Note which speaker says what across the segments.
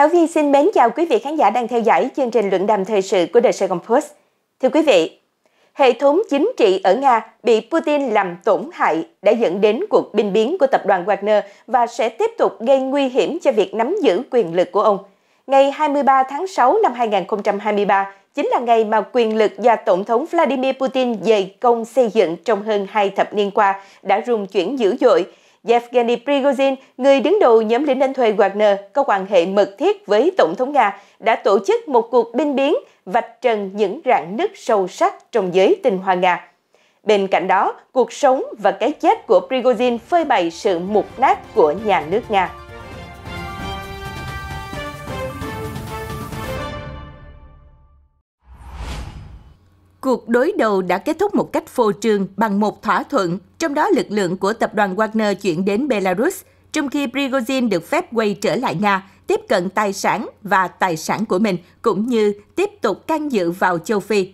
Speaker 1: Thảo Vy xin mến chào quý vị khán giả đang theo dõi chương trình luận đàm thời sự của The Saigon Post. Thưa quý vị, hệ thống chính trị ở Nga bị Putin làm tổn hại đã dẫn đến cuộc binh biến của tập đoàn Wagner và sẽ tiếp tục gây nguy hiểm cho việc nắm giữ quyền lực của ông. Ngày 23 tháng 6 năm 2023 chính là ngày mà quyền lực do Tổng thống Vladimir Putin dày công xây dựng trong hơn hai thập niên qua đã rung chuyển dữ dội Yevgeny Prigozhin, người đứng đầu nhóm lính đánh thuê Wagner có quan hệ mật thiết với Tổng thống Nga, đã tổ chức một cuộc binh biến vạch trần những rạn nứt sâu sắc trong giới tinh hoa Nga. Bên cạnh đó, cuộc sống và cái chết của Prigozhin phơi bày sự mục nát của nhà nước Nga. Cuộc đối đầu đã kết thúc một cách phô trương bằng một thỏa thuận, trong đó lực lượng của tập đoàn Wagner chuyển đến Belarus, trong khi Prigozhin được phép quay trở lại Nga, tiếp cận tài sản và tài sản của mình, cũng như tiếp tục can dự vào châu Phi.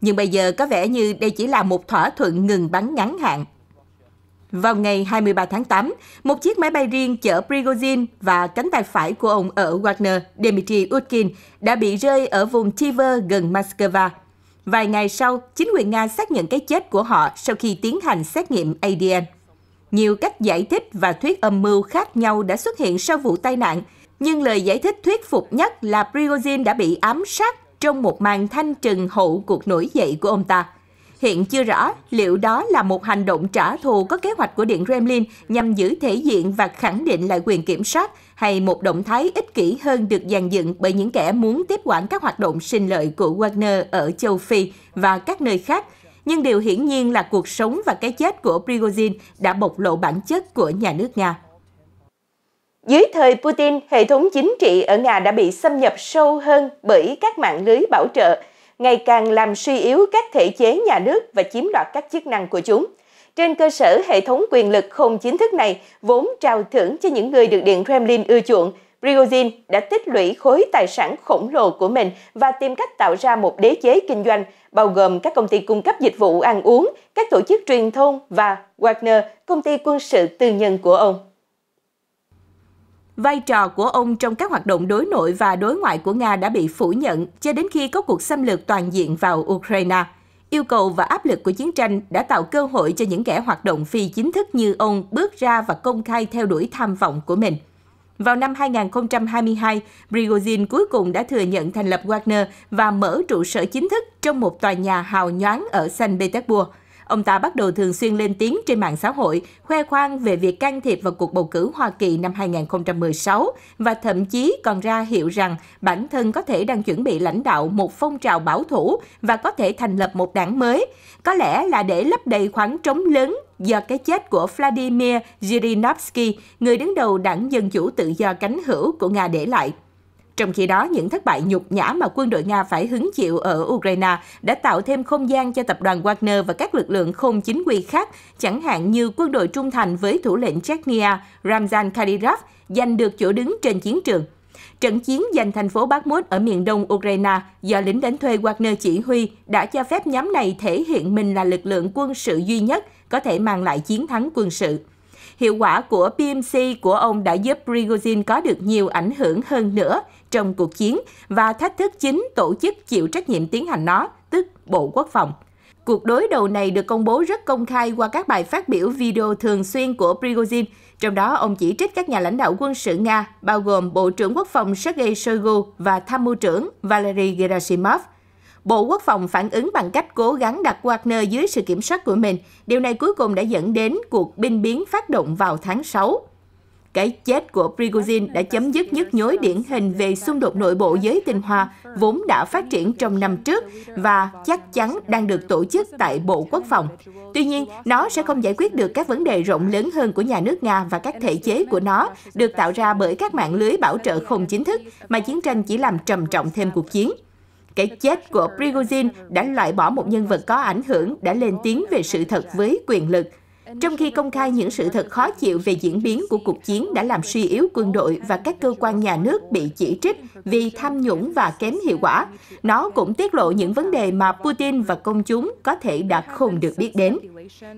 Speaker 1: Nhưng bây giờ có vẻ như đây chỉ là một thỏa thuận ngừng bắn ngắn hạn. Vào ngày 23 tháng 8, một chiếc máy bay riêng chở Prigozhin và cánh tay phải của ông ở Wagner, Dmitry Utkin, đã bị rơi ở vùng Tiver gần Moscow Vài ngày sau, chính quyền Nga xác nhận cái chết của họ sau khi tiến hành xét nghiệm ADN. Nhiều cách giải thích và thuyết âm mưu khác nhau đã xuất hiện sau vụ tai nạn, nhưng lời giải thích thuyết phục nhất là Prigozhin đã bị ám sát trong một màn thanh trừng hậu cuộc nổi dậy của ông ta – Hiện chưa rõ liệu đó là một hành động trả thù có kế hoạch của Điện Kremlin nhằm giữ thể diện và khẳng định lại quyền kiểm soát hay một động thái ích kỷ hơn được dàn dựng bởi những kẻ muốn tiếp quản các hoạt động sinh lợi của Wagner ở châu Phi và các nơi khác. Nhưng điều hiển nhiên là cuộc sống và cái chết của Prigozhin đã bộc lộ bản chất của nhà nước Nga. Dưới thời Putin, hệ thống chính trị ở Nga đã bị xâm nhập sâu hơn bởi các mạng lưới bảo trợ – ngày càng làm suy yếu các thể chế nhà nước và chiếm đoạt các chức năng của chúng. Trên cơ sở hệ thống quyền lực không chính thức này vốn trao thưởng cho những người được Điện Kremlin ưa chuộng, Prigozhin đã tích lũy khối tài sản khổng lồ của mình và tìm cách tạo ra một đế chế kinh doanh, bao gồm các công ty cung cấp dịch vụ ăn uống, các tổ chức truyền thông và Wagner, công ty quân sự tư nhân của ông. Vai trò của ông trong các hoạt động đối nội và đối ngoại của Nga đã bị phủ nhận cho đến khi có cuộc xâm lược toàn diện vào Ukraine. Yêu cầu và áp lực của chiến tranh đã tạo cơ hội cho những kẻ hoạt động phi chính thức như ông bước ra và công khai theo đuổi tham vọng của mình. Vào năm 2022, Prigozhin cuối cùng đã thừa nhận thành lập Wagner và mở trụ sở chính thức trong một tòa nhà hào nhoáng ở Saint Petersburg – Ông ta bắt đầu thường xuyên lên tiếng trên mạng xã hội, khoe khoang về việc can thiệp vào cuộc bầu cử Hoa Kỳ năm 2016 và thậm chí còn ra hiệu rằng bản thân có thể đang chuẩn bị lãnh đạo một phong trào bảo thủ và có thể thành lập một đảng mới. Có lẽ là để lấp đầy khoảng trống lớn do cái chết của Vladimir Zhirinovsky, người đứng đầu đảng Dân Chủ Tự do cánh hữu của Nga để lại. Trong khi đó, những thất bại nhục nhã mà quân đội Nga phải hứng chịu ở Ukraine đã tạo thêm không gian cho tập đoàn Wagner và các lực lượng không chính quy khác, chẳng hạn như quân đội trung thành với thủ lệnh Chechnya Ramzan Kadyrov giành được chỗ đứng trên chiến trường. Trận chiến giành thành phố Bakhmut ở miền đông Ukraine do lính đánh thuê Wagner chỉ huy đã cho phép nhóm này thể hiện mình là lực lượng quân sự duy nhất có thể mang lại chiến thắng quân sự. Hiệu quả của PMC của ông đã giúp Prigozhin có được nhiều ảnh hưởng hơn nữa – trong cuộc chiến và thách thức chính tổ chức chịu trách nhiệm tiến hành nó, tức Bộ Quốc phòng. Cuộc đối đầu này được công bố rất công khai qua các bài phát biểu video thường xuyên của Prigozhin, trong đó ông chỉ trích các nhà lãnh đạo quân sự Nga, bao gồm Bộ trưởng Quốc phòng Sergei Shoigu và Tham mưu trưởng Valery Gerasimov. Bộ Quốc phòng phản ứng bằng cách cố gắng đặt Wagner dưới sự kiểm soát của mình. Điều này cuối cùng đã dẫn đến cuộc binh biến phát động vào tháng 6. Cái chết của Prigozhin đã chấm dứt nhức nhối điển hình về xung đột nội bộ giới tinh hoa vốn đã phát triển trong năm trước và chắc chắn đang được tổ chức tại Bộ Quốc phòng. Tuy nhiên, nó sẽ không giải quyết được các vấn đề rộng lớn hơn của nhà nước Nga và các thể chế của nó được tạo ra bởi các mạng lưới bảo trợ không chính thức mà chiến tranh chỉ làm trầm trọng thêm cuộc chiến. Cái chết của Prigozhin đã loại bỏ một nhân vật có ảnh hưởng đã lên tiếng về sự thật với quyền lực – trong khi công khai những sự thật khó chịu về diễn biến của cuộc chiến đã làm suy yếu quân đội và các cơ quan nhà nước bị chỉ trích vì tham nhũng và kém hiệu quả. Nó cũng tiết lộ những vấn đề mà Putin và công chúng có thể đã không được biết đến.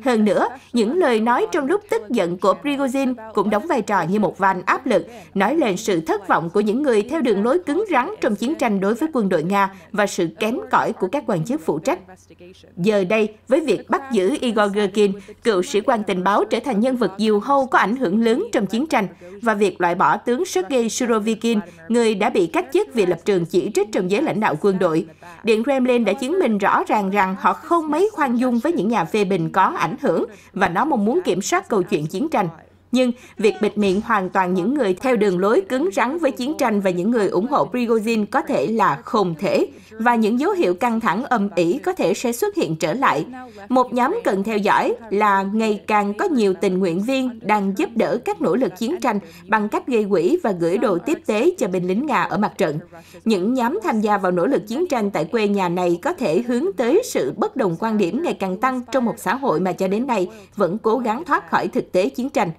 Speaker 1: Hơn nữa, những lời nói trong lúc tức giận của Prigozhin cũng đóng vai trò như một van áp lực, nói lên sự thất vọng của những người theo đường lối cứng rắn trong chiến tranh đối với quân đội Nga và sự kém cỏi của các quan chức phụ trách. Giờ đây, với việc bắt giữ Igor Girkin, cựu sĩ quan tình báo trở thành nhân vật diều hâu có ảnh hưởng lớn trong chiến tranh và việc loại bỏ tướng Sergei Surovikin, người đã bị cách chức vì lập trường chỉ trích trong giới lãnh đạo quân đội. Điện Kremlin đã chứng minh rõ ràng rằng họ không mấy khoan dung với những nhà phê bình có ảnh hưởng và nó mong muốn kiểm soát câu chuyện chiến tranh nhưng việc bịt miệng hoàn toàn những người theo đường lối cứng rắn với chiến tranh và những người ủng hộ Prigozhin có thể là không thể, và những dấu hiệu căng thẳng âm ỉ có thể sẽ xuất hiện trở lại. Một nhóm cần theo dõi là ngày càng có nhiều tình nguyện viên đang giúp đỡ các nỗ lực chiến tranh bằng cách gây quỹ và gửi đồ tiếp tế cho binh lính Nga ở mặt trận. Những nhóm tham gia vào nỗ lực chiến tranh tại quê nhà này có thể hướng tới sự bất đồng quan điểm ngày càng tăng trong một xã hội mà cho đến nay vẫn cố gắng thoát khỏi thực tế chiến tranh.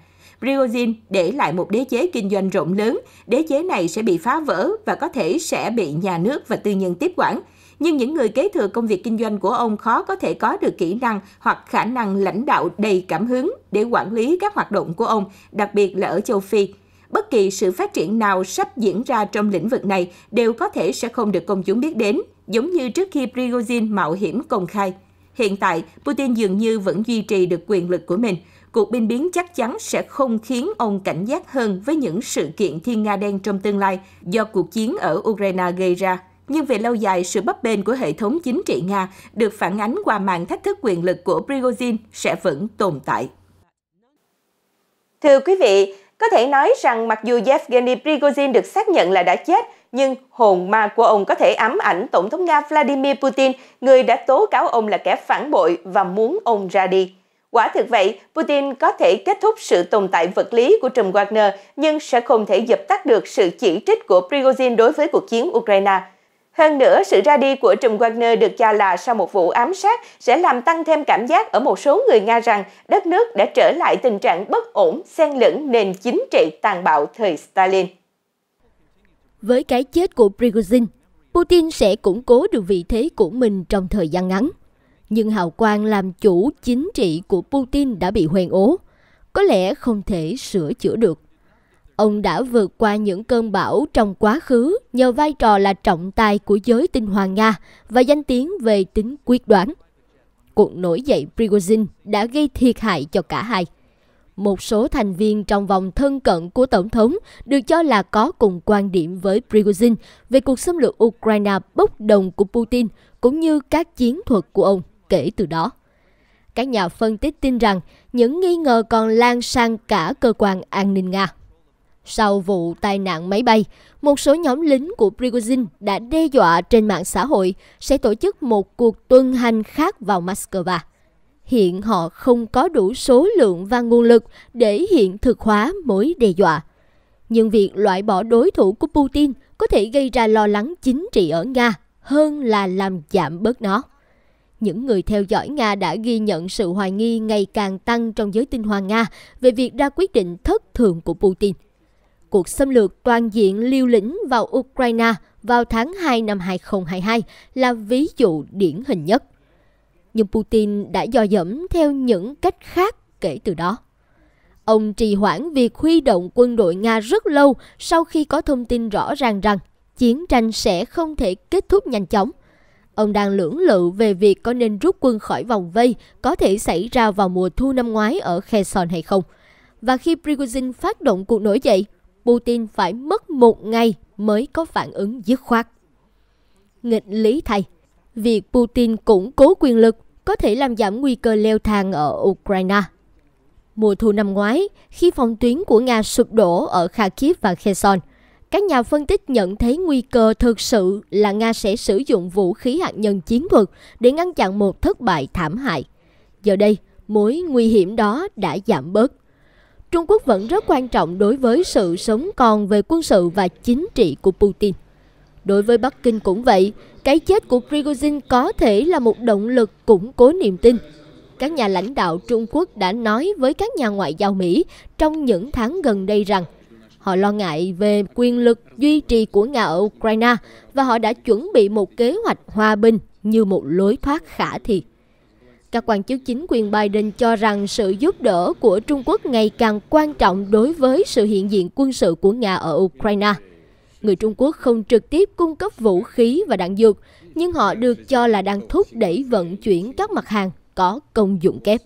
Speaker 1: Prigozhin để lại một đế chế kinh doanh rộng lớn, đế chế này sẽ bị phá vỡ và có thể sẽ bị nhà nước và tư nhân tiếp quản. Nhưng những người kế thừa công việc kinh doanh của ông khó có thể có được kỹ năng hoặc khả năng lãnh đạo đầy cảm hứng để quản lý các hoạt động của ông, đặc biệt là ở châu Phi. Bất kỳ sự phát triển nào sắp diễn ra trong lĩnh vực này đều có thể sẽ không được công chúng biết đến, giống như trước khi Prigozhin mạo hiểm công khai. Hiện tại, Putin dường như vẫn duy trì được quyền lực của mình – cuộc binh biến chắc chắn sẽ không khiến ông cảnh giác hơn với những sự kiện thiên nga đen trong tương lai do cuộc chiến ở Ukraine gây ra. Nhưng về lâu dài, sự bấp bênh của hệ thống chính trị Nga được phản ánh qua màn thách thức quyền lực của Prigozhin sẽ vẫn tồn tại. Thưa quý vị, có thể nói rằng mặc dù Yevgeny Prigozhin được xác nhận là đã chết, nhưng hồn ma của ông có thể ám ảnh Tổng thống Nga Vladimir Putin, người đã tố cáo ông là kẻ phản bội và muốn ông ra đi. Quả thực vậy, Putin có thể kết thúc sự tồn tại vật lý của Trùm Wagner nhưng sẽ không thể dập tắt được sự chỉ trích của Prigozhin đối với cuộc chiến Ukraine. Hơn nữa, sự ra đi của Trùm Wagner được cho là sau một vụ ám sát sẽ làm tăng thêm cảm giác ở một số người Nga rằng đất nước đã trở lại tình trạng bất ổn, xen lẫn nền chính trị tàn
Speaker 2: bạo thời Stalin. Với cái chết của Prigozhin, Putin sẽ củng cố được vị thế của mình trong thời gian ngắn nhưng hào quang làm chủ chính trị của Putin đã bị hoen ố, có lẽ không thể sửa chữa được. Ông đã vượt qua những cơn bão trong quá khứ nhờ vai trò là trọng tài của giới tinh hoàng Nga và danh tiếng về tính quyết đoán. Cuộc nổi dậy Prigozhin đã gây thiệt hại cho cả hai. Một số thành viên trong vòng thân cận của Tổng thống được cho là có cùng quan điểm với Prigozhin về cuộc xâm lược Ukraine bốc đồng của Putin cũng như các chiến thuật của ông kể từ đó. Các nhà phân tích tin rằng những nghi ngờ còn lan sang cả cơ quan an ninh Nga. Sau vụ tai nạn máy bay, một số nhóm lính của Prigozhin đã đe dọa trên mạng xã hội sẽ tổ chức một cuộc tuân hành khác vào Moscow. Hiện họ không có đủ số lượng và nguồn lực để hiện thực hóa mối đe dọa. Nhưng việc loại bỏ đối thủ của Putin có thể gây ra lo lắng chính trị ở Nga hơn là làm giảm bớt nó những người theo dõi Nga đã ghi nhận sự hoài nghi ngày càng tăng trong giới tinh hoa Nga về việc ra quyết định thất thường của Putin. Cuộc xâm lược toàn diện liều lĩnh vào Ukraine vào tháng 2 năm 2022 là ví dụ điển hình nhất. Nhưng Putin đã dò dẫm theo những cách khác kể từ đó. Ông trì hoãn việc huy động quân đội Nga rất lâu sau khi có thông tin rõ ràng rằng chiến tranh sẽ không thể kết thúc nhanh chóng – Ông đang lưỡng lự về việc có nên rút quân khỏi vòng vây có thể xảy ra vào mùa thu năm ngoái ở Kherson hay không. Và khi Prigozhin phát động cuộc nổi dậy, Putin phải mất một ngày mới có phản ứng dứt khoát. Nghịch lý thay, việc Putin củng cố quyền lực có thể làm giảm nguy cơ leo thang ở Ukraine. Mùa thu năm ngoái, khi phòng tuyến của Nga sụp đổ ở Kharkiv và Kherson – các nhà phân tích nhận thấy nguy cơ thực sự là Nga sẽ sử dụng vũ khí hạt nhân chiến thuật để ngăn chặn một thất bại thảm hại. Giờ đây, mối nguy hiểm đó đã giảm bớt. Trung Quốc vẫn rất quan trọng đối với sự sống còn về quân sự và chính trị của Putin. Đối với Bắc Kinh cũng vậy, cái chết của Prigozhin có thể là một động lực củng cố niềm tin. Các nhà lãnh đạo Trung Quốc đã nói với các nhà ngoại giao Mỹ trong những tháng gần đây rằng Họ lo ngại về quyền lực duy trì của Nga ở Ukraine và họ đã chuẩn bị một kế hoạch hòa bình như một lối thoát khả thi. Các quan chức chính quyền Biden cho rằng sự giúp đỡ của Trung Quốc ngày càng quan trọng đối với sự hiện diện quân sự của Nga ở Ukraine. Người Trung Quốc không trực tiếp cung cấp vũ khí và đạn dược, nhưng họ được cho là đang thúc đẩy vận chuyển các mặt hàng có công dụng kép.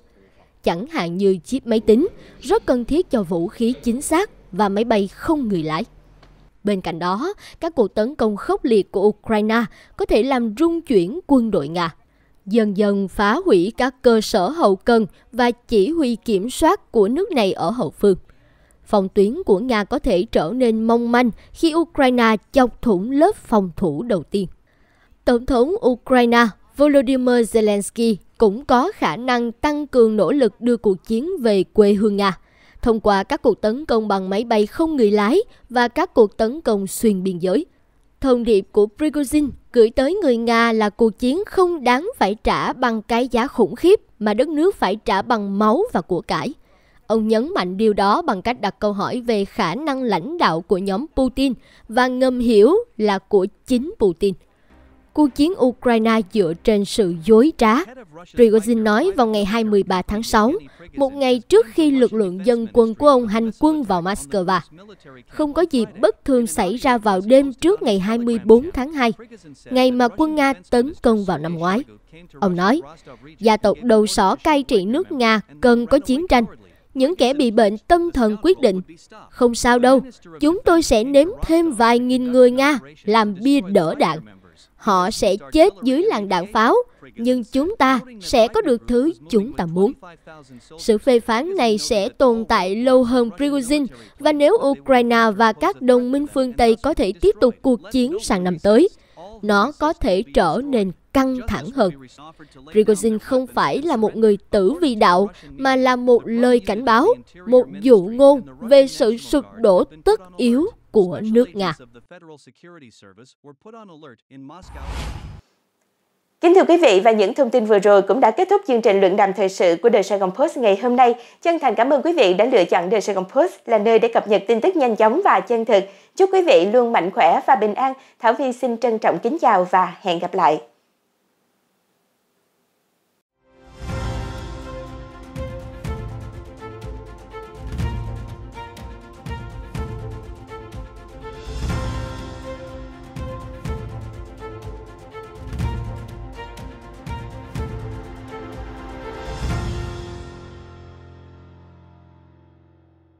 Speaker 2: Chẳng hạn như chip máy tính, rất cần thiết cho vũ khí chính xác và máy bay không người lái. Bên cạnh đó, các cuộc tấn công khốc liệt của Ukraine có thể làm rung chuyển quân đội Nga, dần dần phá hủy các cơ sở hậu cần và chỉ huy kiểm soát của nước này ở hậu phương. Phòng tuyến của Nga có thể trở nên mong manh khi Ukraine chọc thủng lớp phòng thủ đầu tiên. Tổng thống Ukraine Volodymyr Zelensky cũng có khả năng tăng cường nỗ lực đưa cuộc chiến về quê hương Nga – thông qua các cuộc tấn công bằng máy bay không người lái và các cuộc tấn công xuyên biên giới. Thông điệp của Prigozhin gửi tới người Nga là cuộc chiến không đáng phải trả bằng cái giá khủng khiếp mà đất nước phải trả bằng máu và của cải. Ông nhấn mạnh điều đó bằng cách đặt câu hỏi về khả năng lãnh đạo của nhóm Putin và ngầm hiểu là của chính Putin cuộc chiến Ukraine dựa trên sự dối trá. Prigozhin nói vào ngày 23 tháng 6, một ngày trước khi lực lượng dân quân của ông hành quân vào Moscow. Không có gì bất thường xảy ra vào đêm trước ngày 24 tháng 2, ngày mà quân Nga tấn công vào năm ngoái. Ông nói, gia tộc đầu sỏ cai trị nước Nga cần có chiến tranh. Những kẻ bị bệnh tâm thần quyết định, không sao đâu, chúng tôi sẽ nếm thêm vài nghìn người Nga làm bia đỡ đạn Họ sẽ chết dưới làn đạn pháo, nhưng chúng ta sẽ có được thứ chúng ta muốn. Sự phê phán này sẽ tồn tại lâu hơn Prigozhin và nếu Ukraine và các đồng minh phương Tây có thể tiếp tục cuộc chiến sang năm tới, nó có thể trở nên căng thẳng hơn. Prigozhin không phải là một người tử vì đạo, mà là một lời cảnh báo, một dụ ngôn về sự sụp đổ tất yếu của nước Nga.
Speaker 1: Kính thưa quý vị và những thông tin vừa rồi cũng đã kết thúc chương trình luận đàm thời sự của The Sài Gòn Post ngày hôm nay. Chân thành cảm ơn quý vị đã lựa chọn The Sài Gòn Post là nơi để cập nhật tin tức nhanh chóng và chân thực. Chúc quý vị luôn mạnh khỏe và bình an. Thảo Vi xin trân trọng kính chào và hẹn gặp lại.